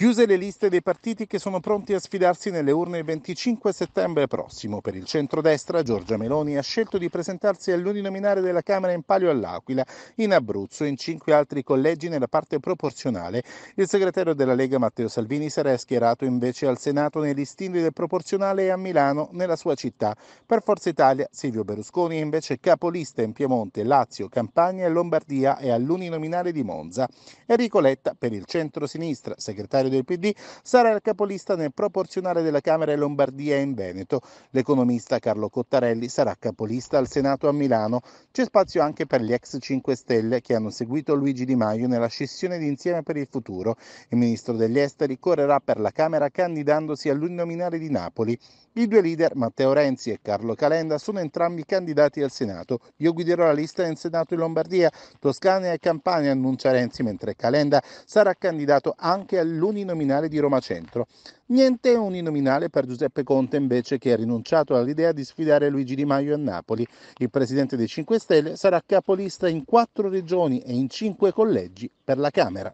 Chiuse le liste dei partiti che sono pronti a sfidarsi nelle urne il 25 settembre prossimo. Per il centrodestra Giorgia Meloni ha scelto di presentarsi all'uninominare della Camera in palio all'Aquila, in Abruzzo e in cinque altri collegi nella parte proporzionale. Il segretario della Lega Matteo Salvini sarà schierato invece al Senato nei listini del proporzionale e a Milano, nella sua città. Per Forza Italia Silvio Berlusconi è invece capolista in Piemonte, Lazio, Campania e Lombardia e all'uninominale di Monza. Enrico Letta per il centro-sinistra, segretario segretario del PD, sarà il capolista nel proporzionale della Camera in Lombardia e in Veneto. L'economista Carlo Cottarelli sarà capolista al Senato a Milano. C'è spazio anche per gli ex 5 Stelle che hanno seguito Luigi Di Maio nella scissione di Insieme per il Futuro. Il ministro degli Esteri correrà per la Camera candidandosi all'uninominale di Napoli. I due leader, Matteo Renzi e Carlo Calenda, sono entrambi candidati al Senato. Io guiderò la lista in Senato in Lombardia, Toscana e Campania, annuncia Renzi, mentre Calenda sarà candidato anche all'Unione uninominale di Roma Centro. Niente uninominale per Giuseppe Conte invece che ha rinunciato all'idea di sfidare Luigi Di Maio a Napoli. Il presidente dei 5 Stelle sarà capolista in quattro regioni e in cinque collegi per la Camera.